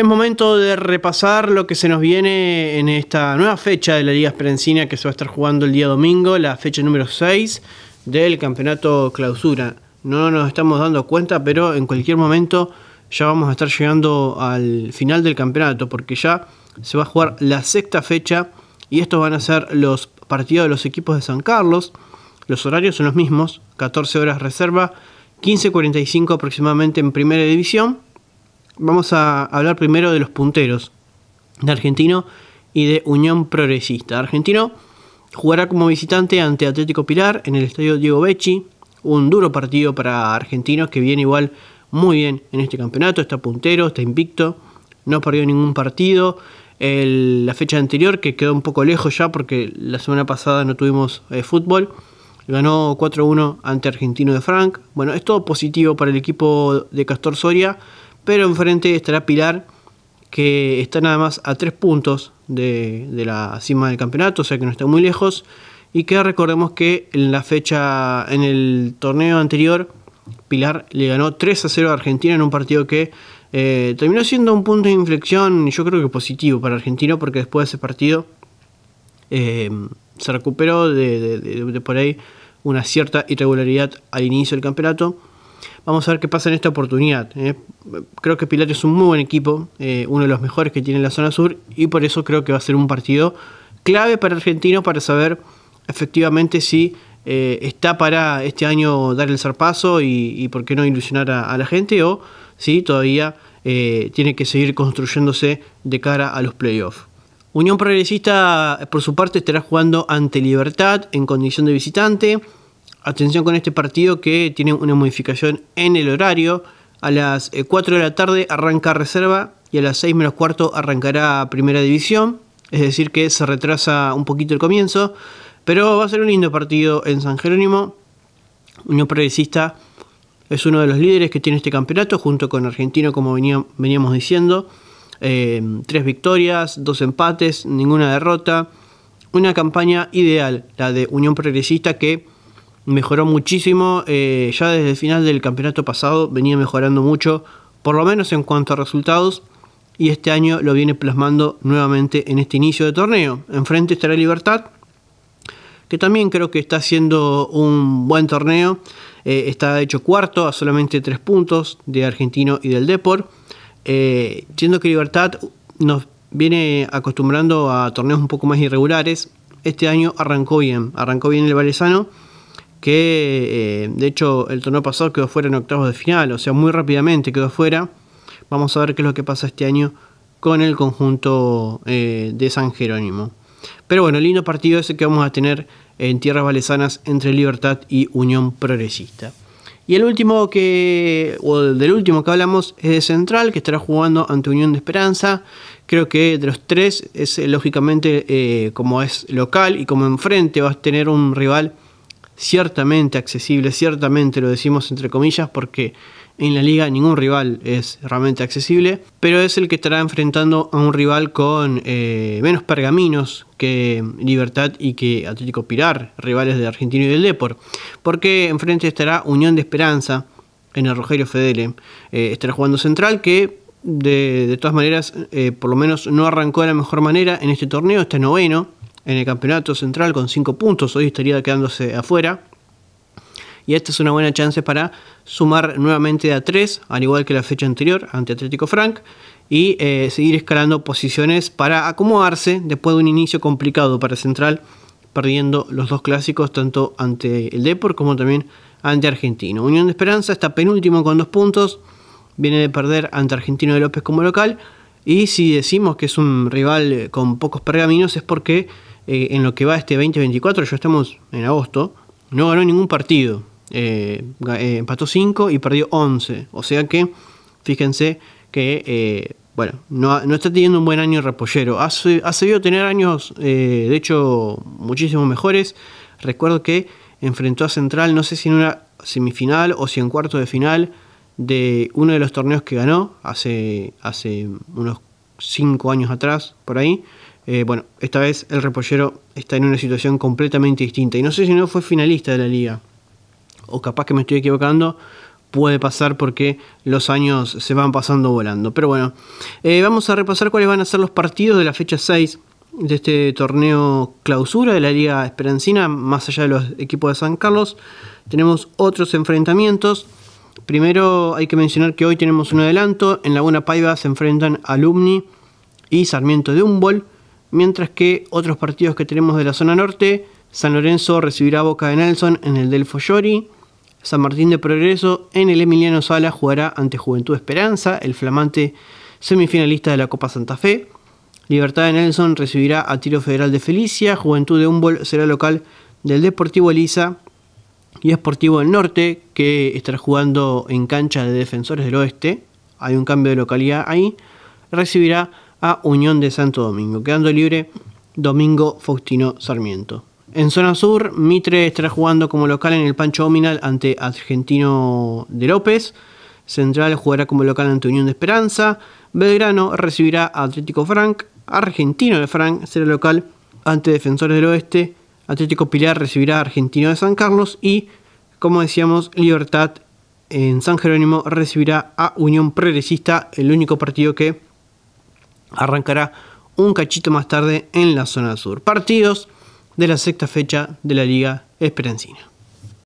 Es momento de repasar lo que se nos viene en esta nueva fecha de la Liga Esperencina que se va a estar jugando el día domingo, la fecha número 6 del campeonato clausura. No nos estamos dando cuenta, pero en cualquier momento ya vamos a estar llegando al final del campeonato porque ya se va a jugar la sexta fecha y estos van a ser los partidos de los equipos de San Carlos. Los horarios son los mismos, 14 horas reserva, 15.45 aproximadamente en primera división Vamos a hablar primero de los punteros de Argentino y de Unión Progresista. Argentino jugará como visitante ante Atlético Pilar en el estadio Diego Becci. Un duro partido para Argentino que viene igual muy bien en este campeonato. Está puntero, está invicto, no perdió ningún partido. la fecha anterior, que quedó un poco lejos ya porque la semana pasada no tuvimos eh, fútbol, ganó 4-1 ante Argentino de Frank. Bueno, es todo positivo para el equipo de Castor Soria pero enfrente estará Pilar, que está nada más a tres puntos de, la cima del campeonato, o sea que no está muy lejos. Y que recordemos que en la fecha, en el torneo anterior, Pilar le ganó 3 a 0 a Argentina en un partido que eh, terminó siendo un punto de inflexión, yo creo que positivo para Argentina, porque después de ese partido eh, se recuperó de por ahí una cierta irregularidad al inicio del campeonato Vamos a ver qué pasa en esta oportunidad. ¿eh? Creo que Pilar es un muy buen equipo, eh, uno de los mejores que tiene la zona sur, y por eso creo que va a ser un partido clave para Argentino para saber efectivamente si eh, está para este año dar el zarpazo y, por qué no ilusionar a, a, la gente, o si todavía tiene que seguir construyéndose de cara a los playoffs. Unión Progresista, por su parte, estará jugando ante Libertad en condición de visitante. Atención con este partido que tiene una modificación en el horario. A las 4 eh, de la tarde arranca reserva y a las 6 menos cuarto arrancará primera división. Es decir, que se retrasa un poquito el comienzo. Pero va a ser un lindo partido en San Jerónimo. Unión Progresista es uno de los líderes que tiene este campeonato, junto con Argentino, como veníamos diciendo. Eh, tres victorias, dos empates, ninguna derrota. Una campaña ideal, la de Unión Progresista, que mejoró muchísimo. Eh, ya desde el final del campeonato pasado venía mejorando mucho, por lo menos en cuanto a resultados. Y este año lo viene plasmando nuevamente en este inicio de torneo. Enfrente estará Libertad, que también creo que está haciendo un buen torneo. Eh, está hecho cuarto a solamente tres puntos de Argentino y del Depor. Eh, siendo que Libertad nos viene acostumbrando a torneos un poco más irregulares, este año arrancó bien. Arrancó bien el Valesano que eh, de hecho el torneo pasado quedó fuera en octavos de final, o sea, muy rápidamente quedó fuera. Vamos a ver qué es lo que pasa este año con el conjunto eh, de San Jerónimo. Pero bueno, lindo partido ese que vamos a tener en tierras valesanas entre Libertad y Unión Progresista. Y el último que, o del último que hablamos es de Central, que estará jugando ante Unión de Esperanza. Creo que de los tres es eh, lógicamente como es local y como enfrente vas a tener un rival ciertamente accesible, ciertamente lo decimos entre comillas porque en la liga ningún rival es realmente accesible, pero es el que estará enfrentando a un rival con eh, menos pergaminos que Libertad y que Atlético Pirar rivales de Argentino y del Depor, porque enfrente estará Unión de Esperanza en el Rogerio Fedele, eh, estará jugando Central que... De, todas maneras, eh, por lo menos no arrancó de la mejor manera en este torneo, está noveno, en el campeonato central con 5 puntos, hoy estaría quedándose afuera. Y esta es una buena chance para sumar nuevamente a 3, al igual que la fecha anterior ante Atlético Frank, y eh, seguir escalando posiciones para acomodarse después de un inicio complicado para Central, perdiendo los dos clásicos, tanto ante el Deport como también ante Argentino. Unión de Esperanza está penúltimo con 2 puntos, viene de perder ante Argentino de López como local, y si decimos que es un rival eh, con pocos pergaminos es porque eh, en lo que va este 2024, ya estamos en agosto, no ganó ningún partido. Eh, eh, empató 5 y perdió 11. O sea que, fíjense que, bueno, no, no, está teniendo un buen año repollero. Ha, sabido tener años, de hecho, muchísimos mejores. Recuerdo que enfrentó a Central, no sé si en una semifinal o si en cuarto de final de uno de los torneos que ganó hace, hace unos 5 años atrás, por ahí. Eh, bueno, esta vez el repollero está en una situación completamente distinta. Y no sé si no fue finalista de la liga. O capaz que me estoy equivocando. Puede pasar porque los años se van pasando volando. Pero bueno, eh, vamos a repasar cuáles van a ser los partidos de la fecha 6 de este torneo clausura de la Liga Esperancina. Más allá de los equipos de San Carlos, tenemos otros enfrentamientos. Primero hay que mencionar que hoy tenemos un adelanto. En Laguna Paiva se enfrentan Alumni y Sarmiento de Humboldt mientras que otros partidos que tenemos de la zona norte, San Lorenzo recibirá a Boca de Nelson en el Delfo Llori, San Martín de Progreso en el Emiliano Sala jugará ante Juventud Esperanza, el flamante semifinalista de la Copa Santa Fe, Libertad de Nelson recibirá a Tiro Federal de Felicia, Juventud de Humboldt será local del Deportivo Elisa y Esportivo del Norte, que estará jugando en cancha de Defensores del Oeste, hay un cambio de localidad ahí, recibirá a Unión de Santo Domingo, quedando libre Domingo Faustino Sarmiento. En zona sur, Mitre estará jugando como local en el Pancho Ominal ante Argentino de López. Central jugará como local ante Unión de Esperanza. Belgrano recibirá a Atlético Frank. Argentino de Frank será local ante Defensores del Oeste. Atlético Pilar recibirá a Argentino de San Carlos. Y, como decíamos, Libertad en San Jerónimo recibirá a Unión Progresista, el único partido que arrancará un cachito más tarde en la zona sur. Partidos de la sexta fecha de la Liga Esperanzina.